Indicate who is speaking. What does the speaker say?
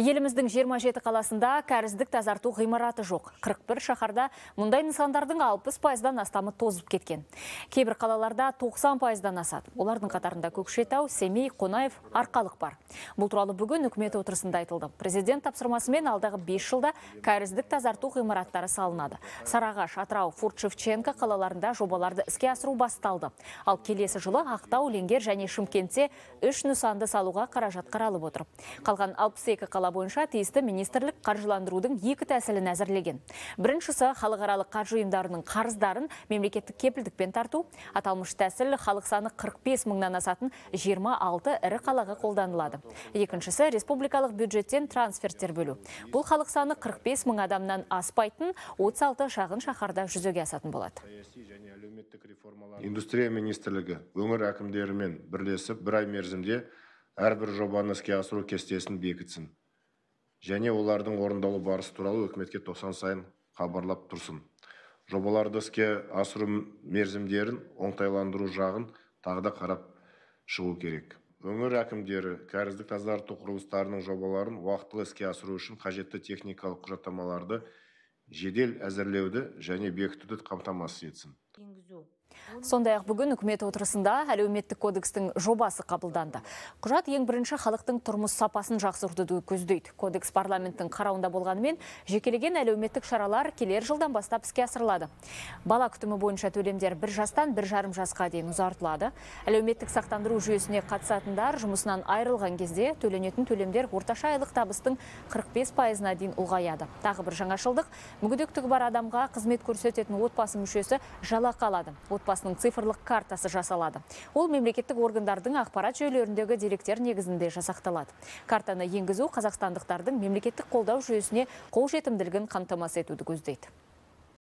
Speaker 1: Еліміздің 27 қаласында кәріздік тазарту ғимараты жоқ. 41 шаһарда мұндай нысандардың 60 пайыздан астамы тозып кеткен. Кейбір қалаларда 90 пайыздан асады. Олардың қатарында Көкшетау, Семей, Қонаев, Арқалық бар. Бұл туралы бүгін үкімет отырысында айтылды. Президент тапсырмасымен алдағы 5 жылда кәріздік тазарту ғимараттары салынады. Сарағаш, Атырау, Фурт Шевченко қалаларында жобаларды іске асыру басталды. Ал келесі жылы Ақтау, Ленгер және Шымкентте 3 нысанды салуға қаражат қаралып отыр. Қалған 62 қала бойынша тиісті министрлік қаржыландырудың екі тәсілін әзірлеген. Біріншісі халықаралық қаржы ұйымдарының қарыздарын мемлекеттік кепілдікпен тарту. Аталмыш тәсіл халық саны 45 мыңнан асатын 26 ірі қалаға қолданылады. Екіншісі республикалық бюджеттен трансферттер бөлу. Бұл халық саны 45 мың адамнан аспайтын 36 шағын шаһарда жүзеге асатын болады.
Speaker 2: Индустрия министрлігі өңір әкімдерімен бірлесіп бір ай мерзімде әрбір жобаны іске асыру кестесін бекітсін және олардың орындалу барысы туралы үкіметке тоқсан сайын хабарлап тұрсын жобаларды іске асыру мерзімдерін оңтайландыру жағын тағы да қарап шығу керек өңір әкімдері кәріздік тазарту құрылыстарының жобаларын уақытылы іске асыру үшін қажетті техникалық құжаттамаларды жедел әзірлеуді және бекітуді қамтамасыз етсін
Speaker 1: сондай ақ бүгін үкімет отырысында әлеуметтік кодекстің жобасы қабылданды құжат ең бірінші халықтың тұрмыс сапасын жақсартуды көздейді кодекс парламенттің қарауында болғанымен жекелеген әлеуметтік шаралар келер жылдан бастап іске асырылады бала күтімі бойынша төлемдер бір жастан бір жарым жасқа дейін ұзартылады әлеуметтік сақтандыру жүйесіне қатысатындар жұмысынан айырылған кезде төленетін төлемдер орташа айлық табыстың бес пайызына дейін ұлғаяды тағы бір жаңашылдық мүгедектігі бар адамға қызмет көрсететін отбасы мүшесі жала жалақы алады отбасының цифрлық картасы жасалады ол мемлекеттік органдардың ақпарат жүйелеріндегі деректер негізінде жасақталады картаны енгізу қазақстандықтардың мемлекеттік қолдау жүйесіне қолжетімділігін қамтамасыз етуді көздейді